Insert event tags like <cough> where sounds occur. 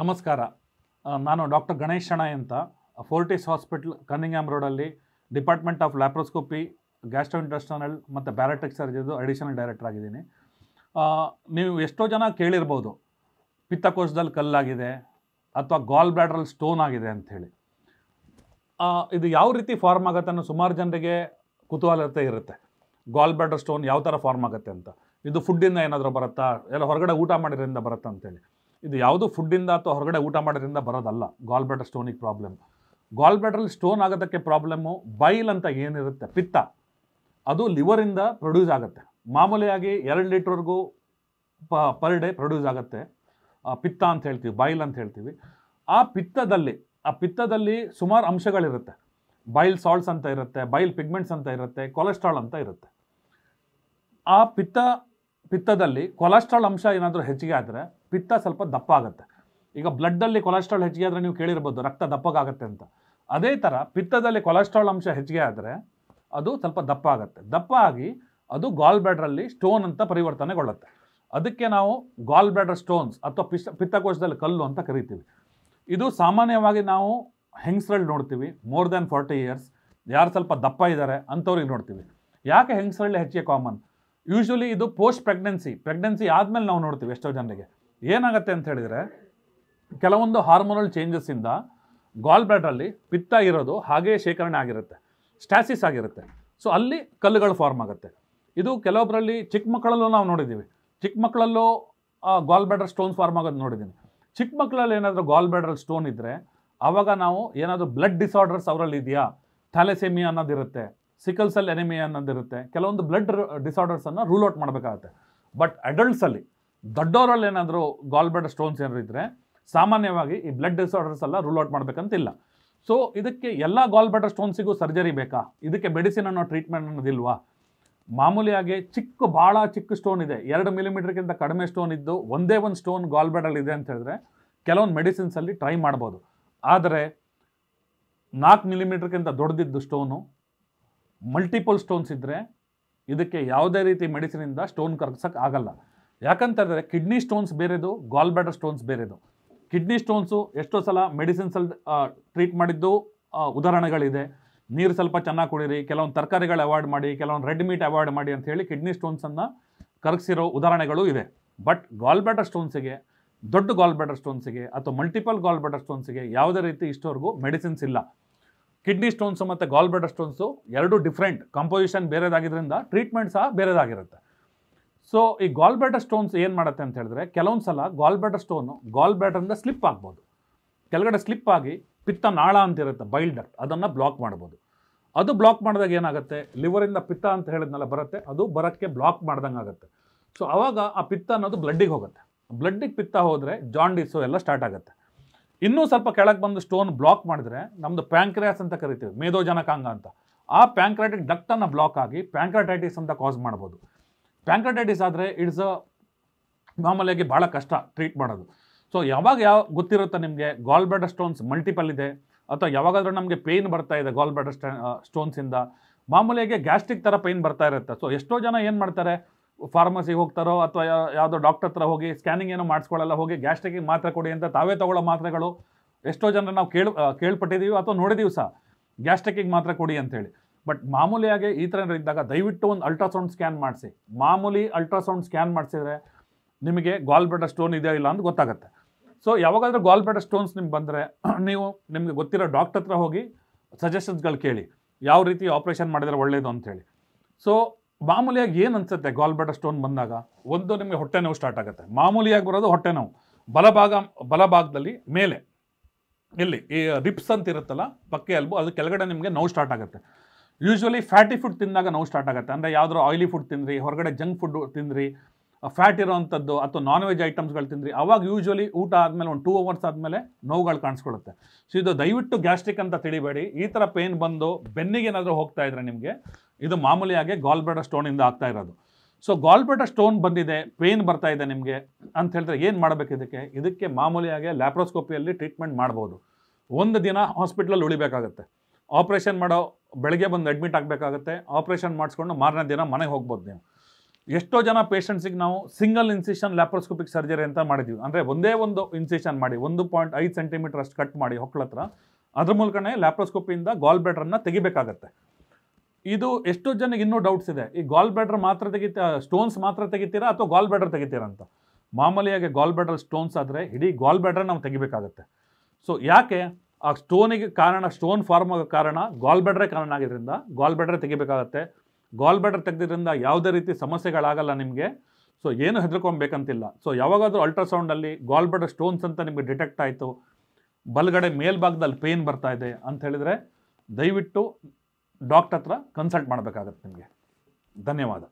ನಮಸ್ಕಾರ ನಾನು ಡಾಕ್ಟರ್ ಗಣೇಶ್ ಶಣಾಯ್ ಅಂತ ಫೋರ್ಟಿಸ್ ಹಾಸ್ಪಿಟಲ್ ಕನ್ನಿಂಗ್ಯಾಮ್ ರೋಡಲ್ಲಿ department of laparoscopy gastro intestinal ಮತ್ತು ಬ್ಯಾರಟಿಕ್ ಸರ್ಜರಿದು ಅಡಿಷನಲ್ ಡೈರೆಕ್ಟರ್ ಆಗಿದ್ದೀನಿ ನೀವು ಎಷ್ಟೋ ಜನ ಕೇಳಿರ್ಬೋದು ಪಿತ್ತಕೋಶದಲ್ಲಿ ಕಲ್ಲಾಗಿದೆ ಅಥವಾ ಗಾಲ್ ಬ್ಲಾಡ್ರಲ್ಲಿ ಸ್ಟೋನ್ ಆಗಿದೆ ಅಂಥೇಳಿ ಇದು ಯಾವ ರೀತಿ ಫಾರ್ಮ್ ಆಗುತ್ತೆ ಅನ್ನೋ ಸುಮಾರು ಜನರಿಗೆ ಕುತೂಹಲತೆ ಇರುತ್ತೆ ಗಾಲ್ ಬ್ಲಾಡ್ರ್ ಸ್ಟೋನ್ ಯಾವ ಥರ ಫಾರ್ಮ್ ಆಗುತ್ತೆ ಅಂತ ಇದು ಫುಡ್ಡಿಂದ ಏನಾದರೂ ಬರುತ್ತಾ ಎಲ್ಲ ಹೊರಗಡೆ ಊಟ ಮಾಡಿದ್ರಿಂದ ಬರುತ್ತಾ ಅಂತೇಳಿ ಇದು ಯಾವುದು ಫುಡ್ಡಿಂದ ಅಥವಾ ಹೊರಗಡೆ ಊಟ ಮಾಡೋದ್ರಿಂದ ಬರೋದಲ್ಲ ಗಾಲ್ ಬ್ಲಾಡರ್ ಸ್ಟೋನಿಗೆ ಪ್ರಾಬ್ಲಮ್ ಗಾಲ್ ಸ್ಟೋನ್ ಆಗೋದಕ್ಕೆ ಪ್ರಾಬ್ಲಮ್ಮು ಬೈಲ್ ಅಂತ ಏನಿರುತ್ತೆ ಪಿತ್ತ ಅದು ಲಿವರಿಂದ ಪ್ರೊಡ್ಯೂಸ್ ಆಗುತ್ತೆ ಮಾಮೂಲಿಯಾಗಿ ಎರಡು ಲೀಟ್ರ್ವರೆಗೂ ಪ ಪರ್ ಡೇ ಪ್ರೊಡ್ಯೂಸ್ ಆಗುತ್ತೆ ಪಿತ್ತ ಅಂತ ಹೇಳ್ತೀವಿ ಬೈಲ್ ಅಂತ ಹೇಳ್ತೀವಿ ಆ ಪಿತ್ತದಲ್ಲಿ ಆ ಪಿತ್ತದಲ್ಲಿ ಸುಮಾರು ಅಂಶಗಳಿರುತ್ತೆ ಬೈಲ್ ಸಾಲ್ಟ್ಸ್ ಅಂತ ಇರುತ್ತೆ ಬೈಲ್ ಪಿಗ್ಮೆಂಟ್ಸ್ ಅಂತ ಇರುತ್ತೆ ಕೊಲೆಸ್ಟ್ರಾಲ್ ಅಂತ ಇರುತ್ತೆ ಆ ಪಿತ್ತ ಪಿತ್ತದಲ್ಲಿ ಕೊಲೆಸ್ಟ್ರಾಲ್ ಅಂಶ ಏನಾದರೂ ಹೆಚ್ಚಿಗೆ ಆದರೆ ಪಿತ್ತ ಸ್ವಲ್ಪ ದಪ್ಪ ಆಗುತ್ತೆ ಈಗ ಬ್ಲಡ್ಡಲ್ಲಿ ಕೊಲೆಸ್ಟ್ರಾಲ್ ಹೆಚ್ಚಿಗೆ ಆದರೆ ನೀವು ಕೇಳಿರ್ಬೋದು ರಕ್ತ ದಪ್ಪಗಾಗತ್ತೆ ಅಂತ ಅದೇ ಥರ ಪಿತ್ತದಲ್ಲಿ ಕೊಲೆಸ್ಟ್ರಾಲ್ ಅಂಶ ಹೆಚ್ಚಿಗೆ ಆದರೆ ಅದು ಸ್ವಲ್ಪ ದಪ್ಪ ಆಗುತ್ತೆ ದಪ್ಪ ಆಗಿ ಅದು ಗಾಲ್ ಬ್ಯಾಡ್ರಲ್ಲಿ ಸ್ಟೋನ್ ಅಂತ ಪರಿವರ್ತನೆಗೊಳ್ಳುತ್ತೆ ಅದಕ್ಕೆ ನಾವು ಗಾಲ್ ಸ್ಟೋನ್ಸ್ ಅಥವಾ ಪಿಷ್ಟ ಪಿತ್ತಕೋಶದಲ್ಲಿ ಕಲ್ಲು ಅಂತ ಕರಿತೀವಿ ಇದು ಸಾಮಾನ್ಯವಾಗಿ ನಾವು ಹೆಂಗಸ್ರಲ್ಲಿ ನೋಡ್ತೀವಿ ಮೋರ್ ದ್ಯಾನ್ ಫಾರ್ಟಿ ಇಯರ್ಸ್ ಯಾರು ಸ್ವಲ್ಪ ದಪ್ಪ ಇದ್ದಾರೆ ಅಂಥವ್ರಿಗೆ ನೋಡ್ತೀವಿ ಯಾಕೆ ಹೆಂಗಸ್ರಲ್ಲಿ ಹೆಚ್ಚಿಗೆ ಕಾಮನ್ ಯೂಶ್ವಲಿ ಇದು ಪೋಸ್ಟ್ ಪ್ರೆಗ್ನೆನ್ಸಿ ಪ್ರೆಗ್ನೆನ್ಸಿ ಆದಮೇಲೆ ನಾವು ನೋಡ್ತೀವಿ ಎಷ್ಟೋ ಜನರಿಗೆ ಏನಾಗುತ್ತೆ ಅಂತ ಹೇಳಿದರೆ ಕೆಲವೊಂದು ಹಾರ್ಮೋನಲ್ ಚೇಂಜಸ್ಸಿಂದ ಗಾಲ್ ಅಲ್ಲಿ ಪಿತ್ತ ಇರೋದು ಹಾಗೆ ಶೇಖರಣೆ ಆಗಿರುತ್ತೆ ಸ್ಟ್ಯಾಸಿಸ್ ಆಗಿರುತ್ತೆ ಸೊ ಅಲ್ಲಿ ಕಲ್ಲುಗಳು ಫಾರ್ಮ್ ಆಗುತ್ತೆ ಇದು ಕೆಲವೊಬ್ಬರಲ್ಲಿ ಚಿಕ್ಕ ಮಕ್ಕಳಲ್ಲೂ ನಾವು ನೋಡಿದ್ದೀವಿ ಚಿಕ್ಕ ಮಕ್ಕಳಲ್ಲೂ ಗಾಲ್ ಬ್ಯಾಡರ್ ಸ್ಟೋನ್ ಫಾರ್ಮ್ ಆಗೋದು ನೋಡಿದ್ದೀನಿ ಚಿಕ್ಕ ಮಕ್ಕಳಲ್ಲಿ ಏನಾದರೂ ಗಾಲ್ ಸ್ಟೋನ್ ಇದ್ದರೆ ಆವಾಗ ನಾವು ಏನಾದರೂ ಬ್ಲಡ್ ಡಿಸಾರ್ಡರ್ಸ್ ಅವರಲ್ಲಿ ಇದೆಯಾ ಥ್ಯಾಲೆಸೆಮಿಯಾ ಅನ್ನೋದಿರುತ್ತೆ ಸಿಕಲ್ ಸೆಲ್ ಎನಿಮಿಯಾ ಅನ್ನೋದಿರುತ್ತೆ ಕೆಲವೊಂದು ಬ್ಲಡ್ ಡಿಸಾರ್ಡರ್ಸನ್ನು ರೂಲ್ ಔಟ್ ಮಾಡಬೇಕಾಗತ್ತೆ ಬಟ್ ಅಡಲ್ಟ್ಸಲ್ಲಿ ದೊಡ್ಡವರಲ್ಲಿ ಏನಾದರೂ ಬ್ಲಡ್ ಸ್ಟೋನ್ಸ್ ಏನಾದರೂ ಇದ್ದರೆ ಸಾಮಾನ್ಯವಾಗಿ ಈ ಬ್ಲಡ್ ಡಿಸಾರ್ಡರ್ಸ್ ಎಲ್ಲ ರೂಲ್ ಔಟ್ ಮಾಡಬೇಕಂತಿಲ್ಲ ಸೊ ಇದಕ್ಕೆ ಎಲ್ಲ ಬ್ಲಡ್ ಸ್ಟೋನ್ಸಿಗೂ ಸರ್ಜರಿ ಬೇಕಾ ಇದಕ್ಕೆ ಮೆಡಿಸಿನ್ ಅನ್ನೋ ಟ್ರೀಟ್ಮೆಂಟ್ ಅನ್ನೋದಿಲ್ವಾ ಮಾಮೂಲಿಯಾಗಿ ಚಿಕ್ಕ ಭಾಳ ಚಿಕ್ಕ ಸ್ಟೋನ್ ಇದೆ ಎರಡು ಮಿಲಿಮೀಟ್ರ್ಗಿಂತ ಕಡಿಮೆ ಸ್ಟೋನ್ ಇದ್ದು ಒಂದೇ ಒಂದು ಸ್ಟೋನ್ ಬ್ಲಡಲ್ಲಿ ಇದೆ ಅಂತ ಹೇಳಿದ್ರೆ ಕೆಲವೊಂದು ಮೆಡಿಸಿನ್ಸಲ್ಲಿ ಟ್ರೈ ಮಾಡ್ಬೋದು ಆದರೆ ನಾಲ್ಕು ಮಿಲಿಮೀಟ್ರ್ಗಿಂತ ದೊಡ್ಡದಿದ್ದು ಸ್ಟೋನು ಮಲ್ಟಿಪಲ್ ಸ್ಟೋನ್ಸ್ ಇದ್ದರೆ ಇದಕ್ಕೆ ಯಾವುದೇ ರೀತಿ ಮೆಡಿಸಿನಿಂದ ಸ್ಟೋನ್ ಕರಗ್ಸೋಕ್ಕೆ ಆಗಲ್ಲ ಯಾಕಂತಂದರೆ ಕಿಡ್ನಿ ಸ್ಟೋನ್ಸ್ ಬೇರೆದು ಗಾಲ್ ಬ್ಯಾಡರ್ ಸ್ಟೋನ್ಸ್ ಬೇರೆದು ಕಿಡ್ನಿ ಸ್ಟೋನ್ಸು ಎಷ್ಟೋ ಸಲ ಮೆಡಿಸಿನ್ಸಲ್ಲಿ ಟ್ರೀಟ್ ಮಾಡಿದ್ದು ಉದಾಹರಣೆಗಳಿದೆ ನೀರು ಸ್ವಲ್ಪ ಚೆನ್ನಾಗಿ ಕುಡೀರಿ ಕೆಲವೊಂದು ತರಕಾರಿಗಳು ಅವಾಯ್ಡ್ ಮಾಡಿ ಕೆಲವೊಂದು ರೆಡ್ ಮೀಟ್ ಅವಾಯ್ಡ್ ಮಾಡಿ ಅಂತ ಹೇಳಿ ಕಿಡ್ನಿ ಸ್ಟೋನ್ಸನ್ನು ಕರಗಿಸಿರೋ ಉದಾಹರಣೆಗಳು ಇದೆ ಬಟ್ ಗಾಲ್ ಬ್ಯಾಡರ್ ಸ್ಟೋನ್ಸಿಗೆ ದೊಡ್ಡ ಗಾಲ್ ಬ್ಯಾಡರ್ ಸ್ಟೋನ್ಸಿಗೆ ಅಥವಾ ಮಲ್ಟಿಪಲ್ ಗಾಲ್ ಬ್ಯಾಡರ್ ಸ್ಟೋನ್ಸಿಗೆ ಯಾವುದೇ ರೀತಿ ಇಷ್ಟವರೆಗೂ ಮೆಡಿಸಿನ್ಸ್ ಇಲ್ಲ ಕಿಡ್ನಿ ಸ್ಟೋನ್ಸು ಮತ್ತು ಗಾಲ್ ಬ್ಯಾಡರ್ ಸ್ಟೋನ್ಸು ಎರಡೂ ಡಿಫ್ರೆಂಟ್ ಕಂಪೋಸಿಷನ್ ಬೇರೆದಾಗಿದ್ದರಿಂದ ಟ್ರೀಟ್ಮೆಂಟ್ ಸಹ ಬೇರೆದಾಗಿರುತ್ತೆ ಸೊ ಈ ಗಾಲ್ ಬ್ಯಾಟರ್ ಸ್ಟೋನ್ಸ್ ಏನು ಮಾಡುತ್ತೆ ಅಂತ ಹೇಳಿದ್ರೆ ಕೆಲವೊಂದು ಸಲ gall bladder stone gall slip ಆಗ್ಬೋದು ಕೆಳಗಡೆ ಸ್ಲಿಪ್ ಆಗಿ ಪಿತ್ತ ನಾಳ ಇರುತ್ತೆ ಬೈಲ್ ಡಕ್ಟ್ ಅದನ್ನು ಬ್ಲಾಕ್ ಮಾಡ್ಬೋದು ಅದು ಬ್ಲಾಕ್ ಮಾಡಿದಾಗ ಏನಾಗುತ್ತೆ ಲಿವರಿಂದ ಪಿತ್ತ ಅಂತ ಹೇಳಿದ್ನಲ್ಲ ಬರುತ್ತೆ ಅದು ಬರೋಕ್ಕೆ ಬ್ಲಾಕ್ ಮಾಡ್ದಂಗೆ ಆಗುತ್ತೆ ಸೊ ಅವಾಗ ಆ ಪಿತ್ತ ಅನ್ನೋದು ಬ್ಲಡ್ಡಿಗೆ ಹೋಗುತ್ತೆ ಬ್ಲಡ್ಡಿಗೆ ಪಿತ್ತ ಹೋದರೆ ಜಾಂಡಿಸು ಎಲ್ಲ ಸ್ಟಾರ್ಟ್ ಆಗುತ್ತೆ ಇನ್ನೂ ಸ್ವಲ್ಪ ಕೆಳಗೆ ಬಂದು ಸ್ಟೋನ್ ಬ್ಲಾಕ್ ಮಾಡಿದ್ರೆ ನಮ್ಮದು ಪ್ಯಾಂಕ್ರಿಯಾಸ್ ಅಂತ ಕರಿತೀವಿ ಮೇಧೋಜನಕಾಂಗ ಅಂತ ಆ ಪ್ಯಾಂಕ್ರಾಟಿಕ್ ಡಕ್ಟನ್ನು ಬ್ಲಾಕ್ ಆಗಿ ಪ್ಯಾಂಕ್ರಾಟೈಟಿಸ್ ಅಂತ ಕಾಸ್ ಮಾಡ್ಬೋದು ಪ್ಯಾಂಕಟೈಟಿಸ್ ಆದರೆ ಇಟ್ಸ್ ಮಾಮೂಲಿಯಾಗಿ ಭಾಳ ಕಷ್ಟ ಟ್ರೀಟ್ ಮಾಡೋದು ಸೊ ಯಾವಾಗ ಯಾವ ಗೊತ್ತಿರುತ್ತೆ ನಿಮಗೆ ಗಾಲ್ ಬ್ಯಾಡರ್ ಸ್ಟೋನ್ಸ್ ಮಲ್ಟಿಪಲ್ ಇದೆ ಅಥವಾ ಯಾವಾಗಾದರೂ ನಮಗೆ ಪೇಯ್ನ್ ಬರ್ತಾ ಇದೆ ಗಾಲ್ ಬ್ಯಾಡರ್ ಸ್ಟೋನ್ಸಿಂದ ಮಾಮೂಲಿಯಾಗಿ ಗ್ಯಾಸ್ಟ್ರಿಕ್ ಥರ ಪೇಯ್ನ್ ಬರ್ತಾ ಇರುತ್ತೆ ಸೊ ಎಷ್ಟೋ ಜನ ಏನು ಮಾಡ್ತಾರೆ ಫಾರ್ಮಸಿಗೆ ಹೋಗ್ತಾರೋ ಅಥವಾ ಯಾವುದೋ ಡಾಕ್ಟರ್ ಹತ್ರ ಹೋಗಿ ಸ್ಕ್ಯಾನಿಂಗ್ ಏನೋ ಮಾಡಿಸ್ಕೊಳ್ಳಲ್ಲ ಹೋಗಿ ಗ್ಯಾಸ್ಟ್ರಿಕ್ ಮಾತ್ರೆ ಕೊಡಿ ಅಂತ ತಾವೇ ತಗೊಳ್ಳೋ ಮಾತ್ರೆಗಳು ಎಷ್ಟೋ ಜನ ನಾವು ಕೇಳಿ ಕೇಳ್ಪಟ್ಟಿದ್ದೀವಿ ಅಥವಾ ನೋಡಿದೀವಿ ಸಹ ಗ್ಯಾಸ್ಟ್ರಿಕ್ಕಿಗೆ ಮಾತ್ರೆ ಕೊಡಿ ಅಂತೇಳಿ ಬಟ್ ಮಾಮೂಲಿಯಾಗಿ ಈ ಥರ ಇದ್ದಾಗ ದಯವಿಟ್ಟು ಒಂದು ಅಲ್ಟ್ರಾಸೌಂಡ್ ಸ್ಕ್ಯಾನ್ ಮಾಡಿಸಿ ಮಾಮೂಲಿ ಅಲ್ಟ್ರಾಸೌಂಡ್ ಸ್ಕ್ಯಾನ್ ಮಾಡಿಸಿದ್ರೆ ನಿಮಗೆ ಗಾಲ್ ಸ್ಟೋನ್ ಇದೆಯಾ ಇಲ್ಲ ಅಂತ ಗೊತ್ತಾಗುತ್ತೆ ಸೊ ಯಾವಾಗಾದರೂ ಗಾಲ್ ಸ್ಟೋನ್ಸ್ ನಿಮ್ಗೆ ಬಂದರೆ <clears throat> ನೀವು ನಿಮಗೆ ಗೊತ್ತಿರೋ ಡಾಕ್ಟರ್ ಹತ್ರ ಹೋಗಿ ಸಜೆಷನ್ಸ್ಗಳು ಕೇಳಿ ಯಾವ ರೀತಿ ಆಪ್ರೇಷನ್ ಮಾಡಿದರೆ ಒಳ್ಳೆಯದು ಅಂತೇಳಿ ಸೊ ಮಾಮೂಲಿಯಾಗಿ ಏನು ಅನಿಸುತ್ತೆ ಗಾಲ್ ಸ್ಟೋನ್ ಬಂದಾಗ ಒಂದು ನಿಮಗೆ ಹೊಟ್ಟೆ ನೋವು ಸ್ಟಾರ್ಟ್ ಆಗುತ್ತೆ ಮಾಮೂಲಿಯಾಗಿ ಬರೋದು ಹೊಟ್ಟೆ ನೋವು ಬಲಭಾಗ ಬಲಭಾಗದಲ್ಲಿ ಮೇಲೆ ಇಲ್ಲಿ ಈ ರಿಪ್ಸ್ ಅಂತ ಇರುತ್ತಲ್ಲ ಪಕ್ಕೆ ಅಲ್ಬು ಅದು ಕೆಳಗಡೆ ನಿಮಗೆ ನೋವು ಸ್ಟಾರ್ಟ್ ಆಗುತ್ತೆ ಯೂಶ್ವಲಿ ಫ್ಯಾಟಿ ಫುಡ್ ತಿಂದಾಗ ನೋವು ಸ್ಟಾರ್ಟ್ ಆಗುತ್ತೆ ಅಂದರೆ ಯಾವುದಾದ್ರು ಆಯಿಲಿ ಫುಡ್ ತಿಂದ್ರಿ ಹೊರಗಡೆ ಜಂಕ್ ಫುಡ್ ತಿಂದ್ರಿ ಫ್ಯಾಟ್ ಇರೋವಂಥದ್ದು ಅಥವಾ ನಾನ್ ವೆಜ್ ಐಟಮ್ಸ್ಗಳು ತಿಂದ್ರಿ ಅವಾಗ ಯೂಶ್ವಲಿ ಊಟ ಆದಮೇಲೆ ಒಂದು ಟೂ ಅವರ್ಸ್ ಆದಮೇಲೆ ನೋವುಗಳು ಕಾಣಿಸ್ಕೊಳುತ್ತೆ ಸೊ ಇದು ದಯವಿಟ್ಟು ಗ್ಯಾಸ್ಟ್ರಿಕ್ ಅಂತ ತಿಳಿಬೇಡಿ ಈ ಥರ ಪೇನ್ ಬಂದು ಬೆನ್ನಿಗೆ ಏನಾದರೂ ಹೋಗ್ತಾ ಇದ್ರೆ ನಿಮಗೆ ಇದು ಮಾಮೂಲಿಯಾಗಿ ಗಾಲ್ಬ್ಯಾಡ ಸ್ಟೋನಿಂದ ಆಗ್ತಾ ಇರೋದು ಸೊ ಗಾಲ್ಬ್ರೆಡ ಸ್ಟೋನ್ ಬಂದಿದೆ ಪೇನ್ ಬರ್ತಾ ಇದೆ ನಿಮಗೆ ಅಂತ ಹೇಳಿದ್ರೆ ಏನು ಮಾಡಬೇಕು ಇದಕ್ಕೆ ಇದಕ್ಕೆ ಮಾಮೂಲಿಯಾಗಿ ಲ್ಯಾಪ್ರೋಸ್ಕೋಪಿಯಲ್ಲಿ ಟ್ರೀಟ್ಮೆಂಟ್ ಮಾಡ್ಬೋದು ಒಂದು ದಿನ ಹಾಸ್ಪಿಟ್ಲಲ್ಲಿ ಉಳಿಬೇಕಾಗತ್ತೆ ಆಪ್ರೇಷನ್ ಮಾಡೋ ಬೆಳಗ್ಗೆ ಬಂದು ಅಡ್ಮಿಟ್ ಆಗಬೇಕಾಗುತ್ತೆ ಆಪ್ರೇಷನ್ ಮಾಡಿಸ್ಕೊಂಡು ಮಾರನೇ ದಿನ ಮನೆಗೆ ಹೋಗ್ಬೋದು ನೀವು ಎಷ್ಟೋ ಜನ ಪೇಷಂಟ್ಸಿಗೆ ನಾವು ಸಿಂಗಲ್ ಇನ್ಸಿಷನ್ ಲ್ಯಾಪ್ರೋಸ್ಕೋಪಿಕ್ ಸರ್ಜರಿ ಅಂತ ಮಾಡಿದ್ವಿ ಅಂದರೆ ಒಂದೇ ಒಂದು ಇನ್ಸಿಷನ್ ಮಾಡಿ ಒಂದು ಪಾಯಿಂಟ್ ಐದು ಸೆಂಟಿಮೀಟರ್ ಅಷ್ಟು ಕಟ್ ಮಾಡಿ ಹೊಕ್ಕಳತ್ರ ಅದ್ರ ಮೂಲಕನೇ ಲ್ಯಾಪ್ರೋಸ್ಕೋಪಿಯಿಂದ ಗಾಲ್ ಬ್ಲೇಡ್ರನ್ನು ತೆಗಿಬೇಕಾಗತ್ತೆ ಇದು ಎಷ್ಟೋ ಜನಕ್ಕೆ ಇನ್ನೂ ಡೌಟ್ಸ್ ಇದೆ ಈ ಗಾಲ್ ಬ್ಲೇಡ್ರ್ ಮಾತ್ರ ತೆಗಿತ ಸ್ಟೋನ್ಸ್ ಮಾತ್ರ ತೆಗಿತೀರಾ ಅಥವಾ ಗಾಲ್ ಬ್ಯಾಡ್ರ್ ತೆಗಿತೀರಾ ಅಂತ ಮಾಮೂಲಿಯಾಗಿ ಗಾಲ್ ಬ್ಯಾಡ್ರ್ ಸ್ಟೋನ್ಸ್ ಆದರೆ ಇಡೀ ಗಾಲ್ ಬ್ಲೇಡ್ರ್ ನಾವು ತೆಗಿಬೇಕಾಗತ್ತೆ ಸೊ ಯಾಕೆ ಆ ಸ್ಟೋನಿಗೆ ಕಾರಣ ಸ್ಟೋನ್ ಫಾರ್ಮ್ ಆಗೋ ಕಾರಣ ಗಾಲ್ಬೆಡ್ರೆ ಕಾರಣ ಆಗಿದ್ದರಿಂದ ಗಾಲ್ಬೆಡ್ರೆ ತೆಗಿಬೇಕಾಗತ್ತೆ ಗಾಲ್ಬೆಡ್ರೆ ತೆಗೆದ್ರಿಂದ ಯಾವುದೇ ರೀತಿ ಸಮಸ್ಯೆಗಳಾಗಲ್ಲ ನಿಮಗೆ ಸೊ ಏನು ಹೆದರ್ಕೊಬೇಕಂತಿಲ್ಲ ಸೊ ಯಾವಾಗಾದರೂ ಅಲ್ಟ್ರಾಸೌಂಡಲ್ಲಿ ಗಾಲ್ಬೆಡ್ರೆ ಸ್ಟೋನ್ಸ್ ಅಂತ ನಿಮಗೆ ಡಿಟೆಕ್ಟ್ ಆಯಿತು ಬಲಗಡೆ ಮೇಲ್ಭಾಗದಲ್ಲಿ ಪೇನ್ ಬರ್ತಾ ಇದೆ ಅಂತ ಹೇಳಿದರೆ ದಯವಿಟ್ಟು ಡಾಕ್ಟರ್ ಹತ್ರ ಕನ್ಸಲ್ಟ್ ಮಾಡಬೇಕಾಗತ್ತೆ ನಿಮಗೆ ಧನ್ಯವಾದ